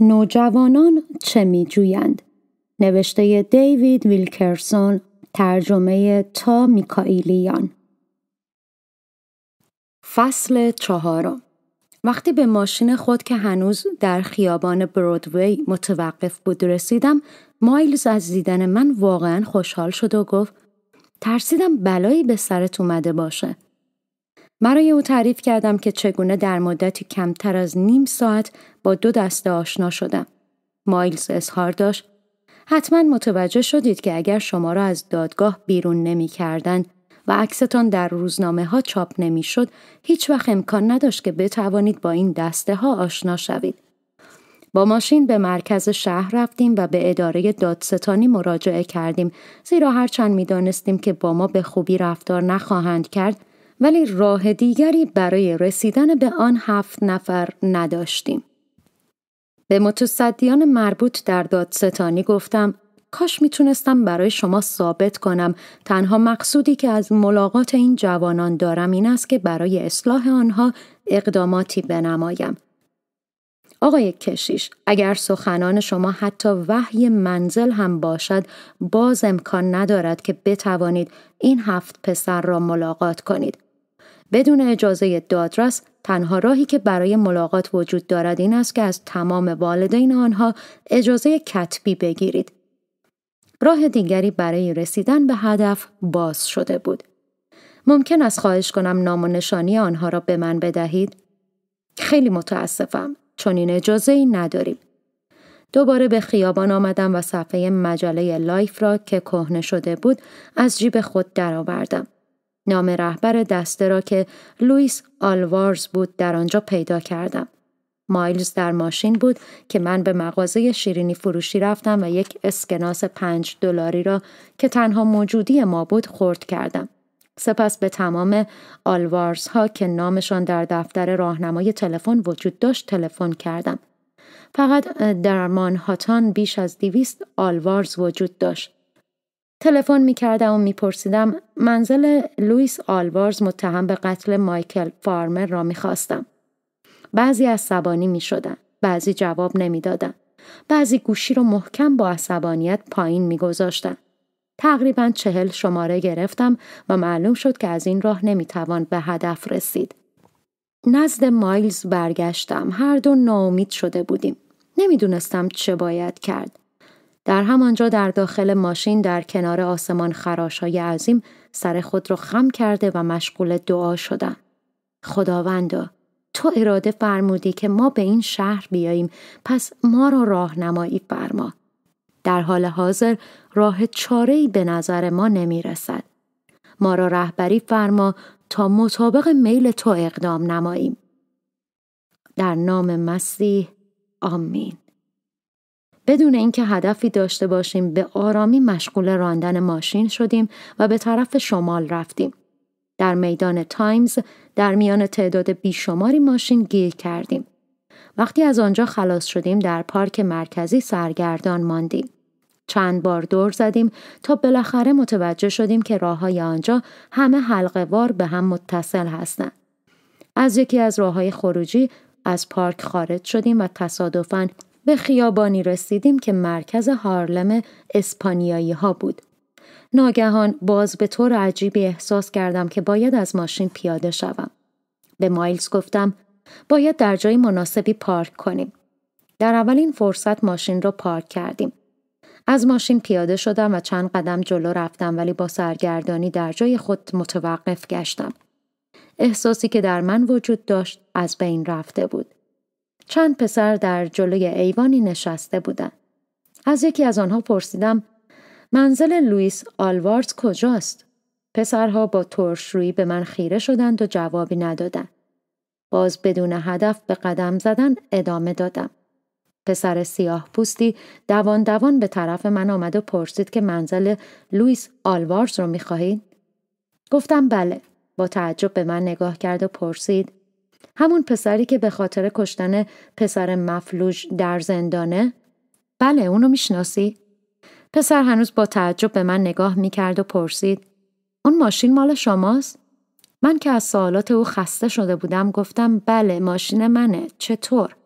نوجوانان چه می جویند؟ نوشته دیوید ویلکرسون ترجمه تا میکائیلیان فصل چهارم وقتی به ماشین خود که هنوز در خیابان برودوی متوقف بود رسیدم مایلز از دیدن من واقعا خوشحال شد و گفت ترسیدم بلایی به سرت اومده باشه برای او تعریف کردم که چگونه در مدتی کمتر از نیم ساعت با دو دسته آشنا شدم. مایلز اظهار داشت حتما متوجه شدید که اگر شما را از دادگاه بیرون نمی کردن و عکستان در روزنامه ها چاپ نمی شد هیچ وقت امکان نداشت که بتوانید با این دسته ها آشنا شوید. با ماشین به مرکز شهر رفتیم و به اداره دادستانی مراجعه کردیم زیرا هرچند می دانستیم که با ما به خوبی رفتار نخواهند کرد ولی راه دیگری برای رسیدن به آن هفت نفر نداشتیم. به متصدیان مربوط در دادستانی گفتم کاش میتونستم برای شما ثابت کنم تنها مقصودی که از ملاقات این جوانان دارم این است که برای اصلاح آنها اقداماتی بنمایم. آقای کشیش اگر سخنان شما حتی وحی منزل هم باشد باز امکان ندارد که بتوانید این هفت پسر را ملاقات کنید بدون اجازه دادرس تنها راهی که برای ملاقات وجود دارد این است که از تمام والدین آنها اجازه کتبی بگیرید. راه دیگری برای رسیدن به هدف باز شده بود. ممکن است خواهش کنم نام و نشانی آنها را به من بدهید؟ خیلی متاسفم چون این اجازه ای نداریم. دوباره به خیابان آمدم و صفحه مجله لایف را که کهنه شده بود از جیب خود درآوردم. نام رهبر دسته را که لوئیس آلوارز بود در آنجا پیدا کردم. مایلز در ماشین بود که من به مغازه شیرینی فروشی رفتم و یک اسکناس پنج دلاری را که تنها موجودی ما بود خورد کردم. سپس به تمام آلوارز ها که نامشان در دفتر راهنمای تلفن وجود داشت تلفن کردم. فقط در مانهاتان بیش از دیویست آلوارز وجود داشت. تلفن می کردم و می پرسیدم منزل لوئیس آلوارز متهم به قتل مایکل فارمر را می خواستم. بعضی عصبانی می شدن. بعضی جواب نمی بعضی گوشی رو محکم با عصبانیت پایین می گذاشتن. تقریبا چهل شماره گرفتم و معلوم شد که از این راه نمی توان به هدف رسید. نزد مایلز برگشتم. هر دو ناامید شده بودیم. نمیدونستم چه باید کرد. در همانجا در داخل ماشین در کنار آسمان خراش عظیم سر خود را خم کرده و مشغول دعا شدم. خداوندا تو اراده فرمودی که ما به این شهر بیاییم پس ما را راهنمایی فرما. در حال حاضر راه چارهای به نظر ما نمی رسد. ما را رهبری فرما تا مطابق میل تو اقدام نماییم. در نام مسیح آمین. بدون اینکه هدفی داشته باشیم به آرامی مشغول راندن ماشین شدیم و به طرف شمال رفتیم. در میدان تایمز در میان تعداد بیشماری ماشین گیر کردیم. وقتی از آنجا خلاص شدیم در پارک مرکزی سرگردان ماندیم. چند بار دور زدیم تا بالاخره متوجه شدیم که راه های آنجا همه حلقه وار به هم متصل هستند. از یکی از راه های خروجی از پارک خارج شدیم و تصادفاً به خیابانی رسیدیم که مرکز هارلم اسپانیایی ها بود. ناگهان باز به طور عجیبی احساس کردم که باید از ماشین پیاده شوم. به مایلز گفتم باید در جای مناسبی پارک کنیم. در اولین فرصت ماشین را پارک کردیم. از ماشین پیاده شدم و چند قدم جلو رفتم ولی با سرگردانی در جای خود متوقف گشتم. احساسی که در من وجود داشت از بین رفته بود. چند پسر در جلوی ایوانی نشسته بودند. از یکی از آنها پرسیدم منزل لوئیس آلوارز کجاست؟ پسرها با ترش روی به من خیره شدند و جوابی ندادند. باز بدون هدف به قدم زدن ادامه دادم. پسر سیاه پوستی دوان دوان به طرف من آمد و پرسید که منزل لوئیس آلوارز رو میخواهید؟ گفتم بله. با تعجب به من نگاه کرد و پرسید همون پسری که به خاطر کشتن پسر مفلوج در زندانه؟ بله اونو میشناسی؟ پسر هنوز با تعجب به من نگاه میکرد و پرسید اون ماشین مال شماست؟ من که از سوالات او خسته شده بودم گفتم بله ماشین منه چطور؟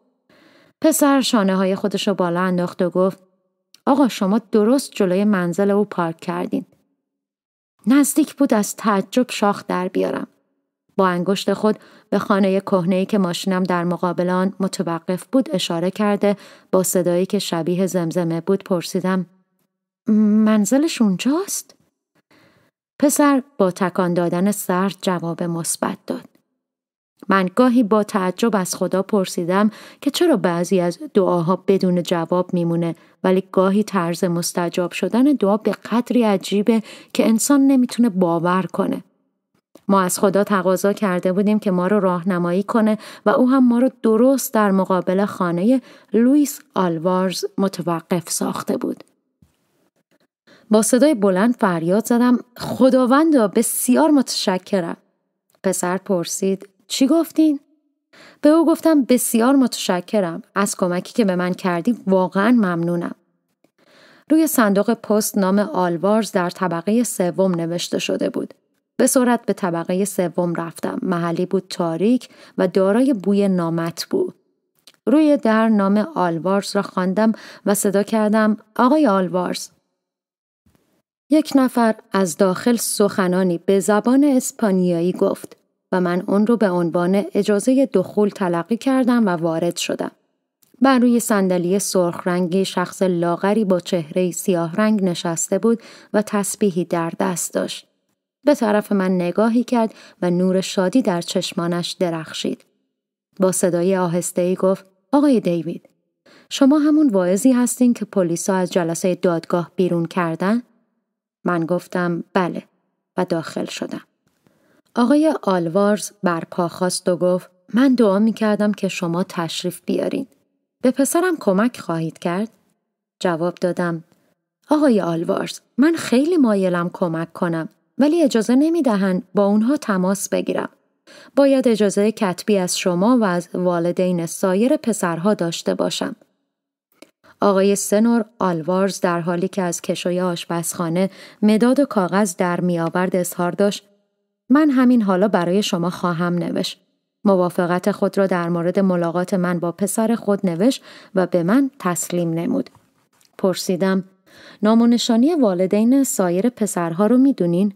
پسر شانه های خودش رو بالا انداخت و گفت آقا شما درست جلوی منزل او پارک کردین. نزدیک بود از تعجب شاخ در بیارم. با انگشت خود به خانه کهنه که ماشینم در مقابل آن متوقف بود اشاره کرده با صدایی که شبیه زمزمه بود پرسیدم منزلش اونجاست؟ پسر با تکان دادن سر جواب مثبت داد. من گاهی با تعجب از خدا پرسیدم که چرا بعضی از دعاها بدون جواب میمونه ولی گاهی طرز مستجاب شدن دعا به قدری عجیبه که انسان نمیتونه باور کنه. ما از خدا تقاضا کرده بودیم که ما رو راهنمایی کنه و او هم ما رو درست در مقابل خانه لویس آلوارز متوقف ساخته بود. با صدای بلند فریاد زدم خداوندا بسیار متشکرم. پسر پرسید چی گفتین؟ به او گفتم بسیار متشکرم از کمکی که به من کردی واقعا ممنونم. روی صندوق پست نام آلوارز در طبقه سوم نوشته شده بود. به سرعت به طبقه سوم رفتم. محلی بود تاریک و دارای بوی نامت بود. روی در نام آلوارز را خواندم و صدا کردم آقای آلوارز یک نفر از داخل سخنانی به زبان اسپانیایی گفت و من اون رو به عنوان اجازه دخول تلقی کردم و وارد شدم. بر روی صندلی سرخ رنگی شخص لاغری با چهره سیاه رنگ نشسته بود و تسبیحی در دست داشت. به طرف من نگاهی کرد و نور شادی در چشمانش درخشید. با صدای آهسته ای گفت آقای دیوید شما همون واعظی هستین که پلیسا از جلسه دادگاه بیرون کردن؟ من گفتم بله و داخل شدم. آقای آلوارز برپا خواست و گفت من دعا می کردم که شما تشریف بیارین. به پسرم کمک خواهید کرد؟ جواب دادم آقای آلوارز من خیلی مایلم کمک کنم ولی اجازه نمی دهند با اونها تماس بگیرم. باید اجازه کتبی از شما و از والدین سایر پسرها داشته باشم. آقای سنور آلوارز در حالی که از کشوی آشپزخانه مداد و کاغذ در میآورد اظهار داشت من همین حالا برای شما خواهم نوشت موافقت خود را در مورد ملاقات من با پسر خود نوشت و به من تسلیم نمود پرسیدم نامونشانی والدین سایر پسرها رو میدونین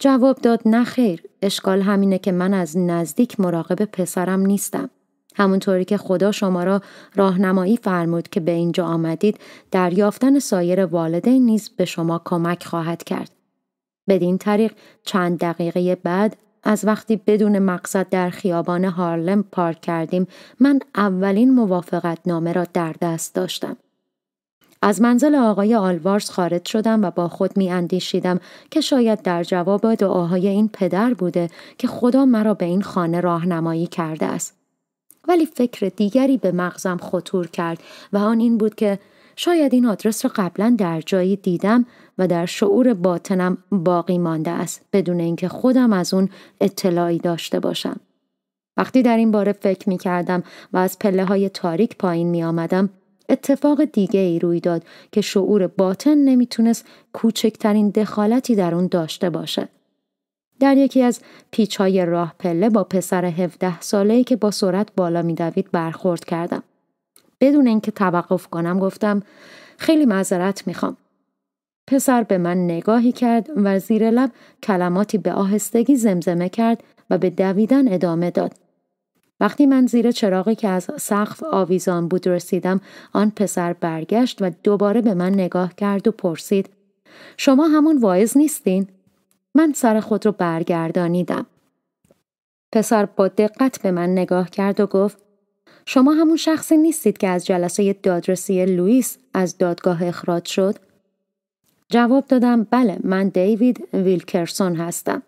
جواب داد نه خیر اشکال همینه که من از نزدیک مراقب پسرم نیستم همونطوری که خدا شما را راهنمایی فرمود که به اینجا آمدید دریافتن سایر والدین نیز به شما کمک خواهد کرد بدین طریق چند دقیقه بعد از وقتی بدون مقصد در خیابان هارلم پارک کردیم من اولین موافقت نامه را در دست داشتم از منزل آقای آلوارز خارج شدم و با خود می اندیشیدم که شاید در جواب دعاهای این پدر بوده که خدا مرا به این خانه راهنمایی کرده است. ولی فکر دیگری به مغزم خطور کرد و آن این بود که شاید این آدرس را قبلا در جایی دیدم و در شعور باطنم باقی مانده است بدون اینکه خودم از اون اطلاعی داشته باشم. وقتی در این باره فکر می کردم و از پله های تاریک پایین می آمدم اتفاق دیگه ای روی داد که شعور باطن نمیتونست کوچکترین دخالتی در اون داشته باشه. در یکی از پیچهای راه پله با پسر 17 ای که با سرعت بالا میدوید برخورد کردم. بدون اینکه توقف کنم گفتم خیلی معذرت میخوام. پسر به من نگاهی کرد و زیر لب کلماتی به آهستگی زمزمه کرد و به دویدن ادامه داد. وقتی من زیر چراغی که از سقف آویزان بود رسیدم آن پسر برگشت و دوباره به من نگاه کرد و پرسید شما همون واعظ نیستین؟ من سر خود رو برگردانیدم. پسر با دقت به من نگاه کرد و گفت شما همون شخصی نیستید که از جلسه دادرسی لوئیس از دادگاه اخراج شد؟ جواب دادم بله من دیوید ویلکرسون هستم.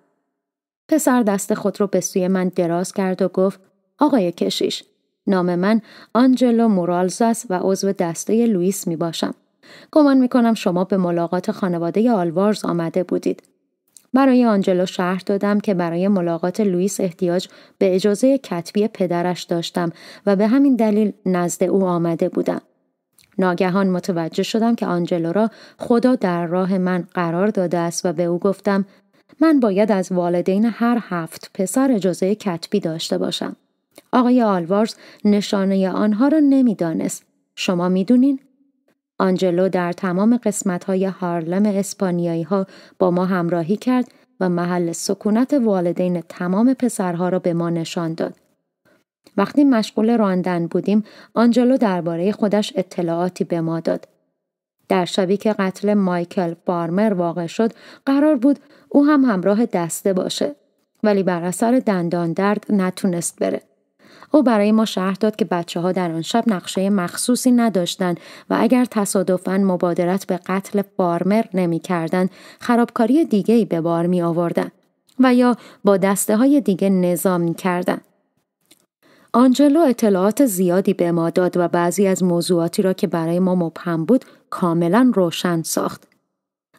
پسر دست خود رو به سوی من دراز کرد و گفت آقای کشیش نام من آنجلو مورالز است و عضو دسته لوئیس می باشم. گمان می کنم شما به ملاقات خانواده آلوارز آمده بودید. برای آنجلو شهر دادم که برای ملاقات لوئیس احتیاج به اجازه کتبی پدرش داشتم و به همین دلیل نزد او آمده بودم. ناگهان متوجه شدم که آنجلو را خدا در راه من قرار داده است و به او گفتم من باید از والدین هر هفت پسر اجازه کتبی داشته باشم. آقای آلوارز نشانه آنها را نمیدانست. شما میدونین؟ آنجلو در تمام قسمت های هارلم اسپانیایی ها با ما همراهی کرد و محل سکونت والدین تمام پسرها را به ما نشان داد. وقتی مشغول راندن بودیم، آنجلو درباره خودش اطلاعاتی به ما داد. در شبی که قتل مایکل فارمر واقع شد، قرار بود او هم همراه دسته باشه. ولی بر اثر دندان درد نتونست بره. او برای ما شهر داد که بچه ها در آن شب نقشه مخصوصی نداشتند و اگر تصادفا مبادرت به قتل فارمر نمیکردند خرابکاری دیگری به بار می آوردن و یا با دسته های دیگه نظام می کردن. آنجلو اطلاعات زیادی به ما داد و بعضی از موضوعاتی را که برای ما مبهم بود کاملا روشن ساخت.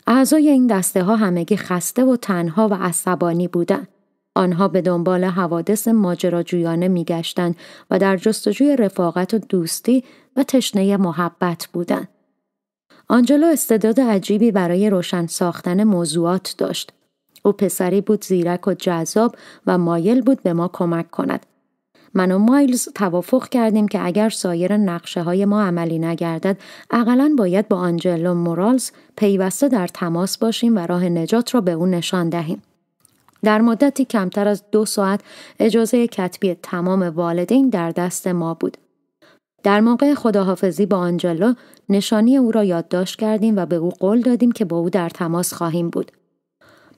اعضای این دسته ها همگی خسته و تنها و عصبانی بودند. آنها به دنبال حوادث ماجراجویانه میگشتند و در جستجوی رفاقت و دوستی و تشنه محبت بودند. آنجلو استعداد عجیبی برای روشن ساختن موضوعات داشت. او پسری بود زیرک و جذاب و مایل بود به ما کمک کند. من و مایلز توافق کردیم که اگر سایر نقشه های ما عملی نگردد اقلا باید با آنجلو مورالز پیوسته در تماس باشیم و راه نجات را به او نشان دهیم. در مدتی کمتر از دو ساعت اجازه کتبی تمام والدین در دست ما بود. در موقع خداحافظی با آنجلو نشانی او را یادداشت کردیم و به او قول دادیم که با او در تماس خواهیم بود.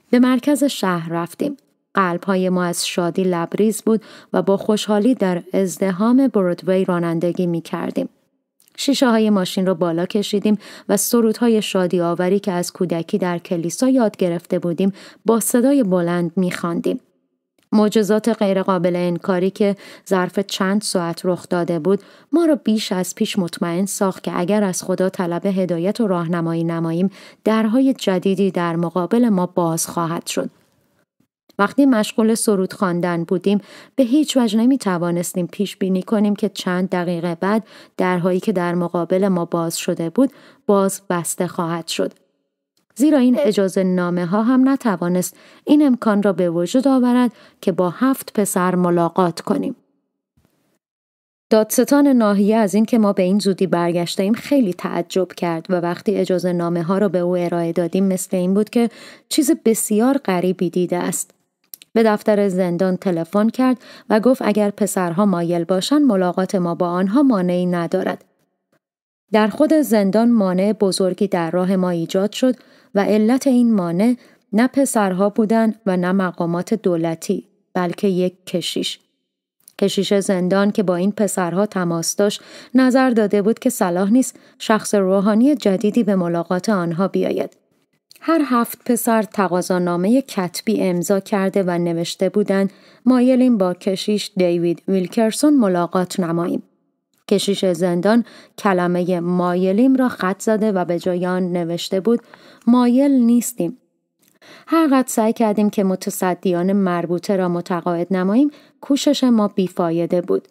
به مرکز شهر رفتیم. قلبهای ما از شادی لبریز بود و با خوشحالی در ازدهام برودوی رانندگی می کردیم. شیشه های ماشین رو بالا کشیدیم و سرودهای شادی آوری که از کودکی در کلیسا یاد گرفته بودیم با صدای بلند میخواندیم. معجزات غیرقابل انکاری که ظرف چند ساعت رخ داده بود ما را بیش از پیش مطمئن ساخت که اگر از خدا طلب هدایت و راهنمایی نماییم درهای جدیدی در مقابل ما باز خواهد شد وقتی مشغول سرود خواندن بودیم به هیچ وجه نمی توانستیم پیش بینی کنیم که چند دقیقه بعد درهایی که در مقابل ما باز شده بود باز بسته خواهد شد. زیرا این اجازه نامه ها هم نتوانست این امکان را به وجود آورد که با هفت پسر ملاقات کنیم. دادستان ناحیه از اینکه ما به این زودی برگشته خیلی تعجب کرد و وقتی اجازه نامه ها را به او ارائه دادیم مثل این بود که چیز بسیار غریبی دیده است. به دفتر زندان تلفن کرد و گفت اگر پسرها مایل باشند ملاقات ما با آنها مانعی ندارد. در خود زندان مانع بزرگی در راه ما ایجاد شد و علت این مانع نه پسرها بودند و نه مقامات دولتی بلکه یک کشیش کشیش زندان که با این پسرها تماس داشت نظر داده بود که صلاح نیست شخص روحانی جدیدی به ملاقات آنها بیاید هر هفت پسر نامه کتبی امضا کرده و نوشته بودند مایلیم با کشیش دیوید ویلکرسون ملاقات نماییم. کشیش زندان کلمه مایلیم را خط زده و به جای آن نوشته بود مایل نیستیم. هر قد سعی کردیم که متصدیان مربوطه را متقاعد نماییم کوشش ما بیفایده بود.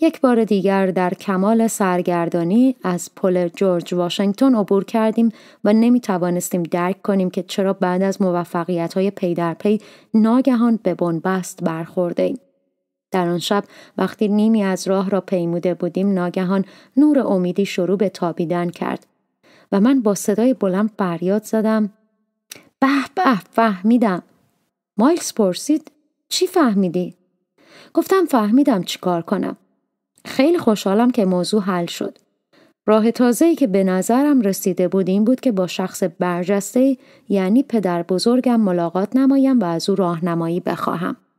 یک بار دیگر در کمال سرگردانی از پل جورج واشنگتن عبور کردیم و نمی توانستیم درک کنیم که چرا بعد از موفقیت های پی در پی ناگهان به بنبست برخورده ایم. در آن شب وقتی نیمی از راه را پیموده بودیم ناگهان نور امیدی شروع به تابیدن کرد و من با صدای بلند فریاد زدم به به فهمیدم مایلز پرسید چی فهمیدی گفتم فهمیدم چیکار کنم خیلی خوشحالم که موضوع حل شد. راه تازه ای که به نظرم رسیده بود این بود که با شخص برجسته یعنی پدر بزرگم ملاقات نمایم و از او راهنمایی بخواهم.